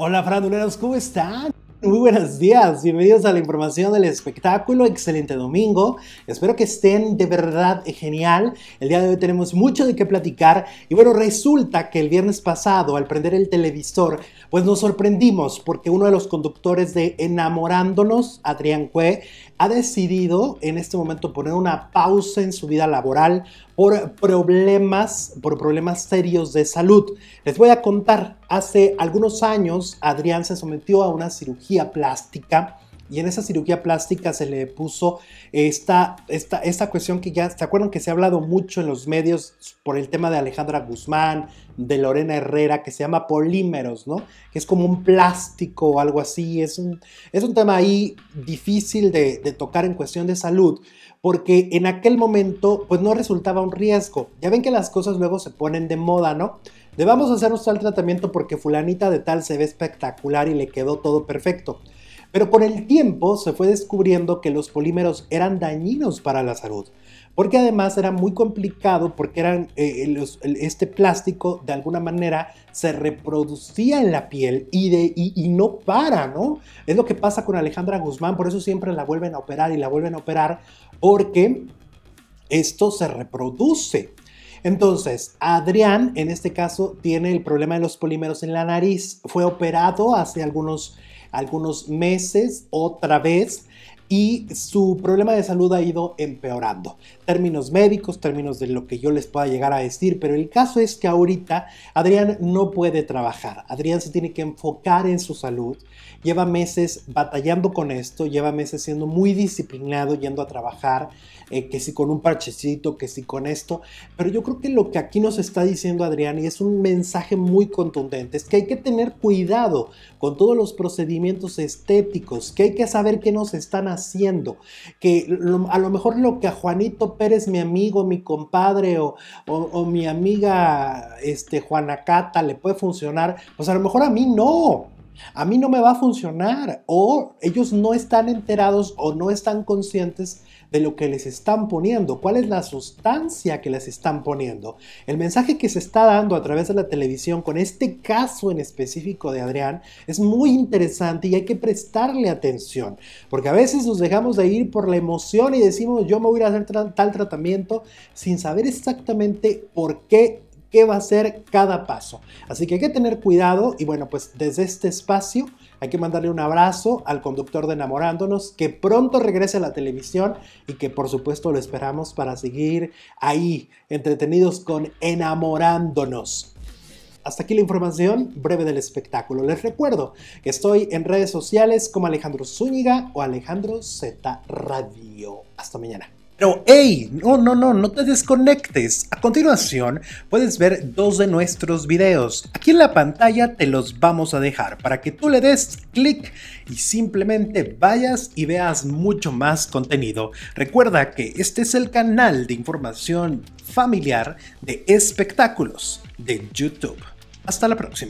Hola, franduleros, ¿cómo están? Muy buenos días, bienvenidos a la información del espectáculo, excelente domingo, espero que estén de verdad genial, el día de hoy tenemos mucho de qué platicar y bueno, resulta que el viernes pasado al prender el televisor pues nos sorprendimos porque uno de los conductores de Enamorándonos, Adrián Cue, ha decidido en este momento poner una pausa en su vida laboral por problemas, por problemas serios de salud. Les voy a contar, hace algunos años Adrián se sometió a una cirugía plástica y en esa cirugía plástica se le puso esta, esta, cuestión que ya, ¿se acuerdan que se ha hablado mucho en los medios por el tema de Alejandra Guzmán, de Lorena Herrera, que se llama polímeros, ¿no? Que es como un plástico o algo así. Es un, es un tema ahí difícil de, de tocar en cuestión de salud, porque en aquel momento pues no resultaba un riesgo. Ya ven que las cosas luego se ponen de moda, ¿no? Debamos hacernos tal tratamiento porque fulanita de tal se ve espectacular y le quedó todo perfecto. Pero con el tiempo se fue descubriendo que los polímeros eran dañinos para la salud, porque además era muy complicado porque eran, eh, eh, este plástico de alguna manera se reproducía en la piel y, y no para, ¿no? Es lo que pasa con Alejandra Guzmán, por eso siempre la vuelven a operar y la vuelven a operar porque esto se reproduce. Entonces, Adrián, en este caso, tiene el problema de los polímeros en la nariz. Fue operado hace algunos algunos meses otra vez y su problema de salud ha ido empeorando. Términos médicos, términos de lo que yo les pueda llegar a decir, pero el caso es que ahorita Adrián no puede trabajar. Adrián se tiene que enfocar en su salud. Lleva meses batallando con esto, lleva meses siendo muy disciplinado, yendo a trabajar, eh, que si con un parchecito, que si con esto. Pero yo creo que lo que aquí nos está diciendo Adrián, y es un mensaje muy contundente, es que hay que tener cuidado con todos los procedimientos estéticos, que hay que saber qué nos están haciendo haciendo, que a lo mejor lo que a Juanito Pérez, mi amigo, mi compadre o, mi amiga este, Juana le puede funcionar, pues a lo mejor a mí no a mí no me va a funcionar o ellos no están enterados o no están conscientes de lo que les están poniendo, cuál es la sustancia que les están poniendo. El mensaje que se está dando a través de la televisión con este caso en específico de Adrián es muy interesante y hay que prestarle atención, porque a veces nos dejamos de ir por la emoción y decimos yo me voy a hacer tal tratamiento sin saber exactamente por qué qué va a ser cada paso. Así que hay que tener cuidado y bueno, pues desde este espacio hay que mandarle un abrazo al conductor de Enamorándonos, que pronto regrese a la televisión y que por supuesto lo esperamos para seguir ahí, entretenidos con Enamorándonos. Hasta aquí la información breve del espectáculo. Les recuerdo que estoy en redes sociales como Alejandro Zúñiga o Alejandro Z Radio. Hasta mañana. Pero hey, no, no, no, no te desconectes. A continuación puedes ver dos de nuestros videos. Aquí en la pantalla te los vamos a dejar para que tú le des clic y simplemente vayas y veas mucho más contenido. Recuerda que este es el canal de información familiar de espectáculos de YouTube. Hasta la próxima.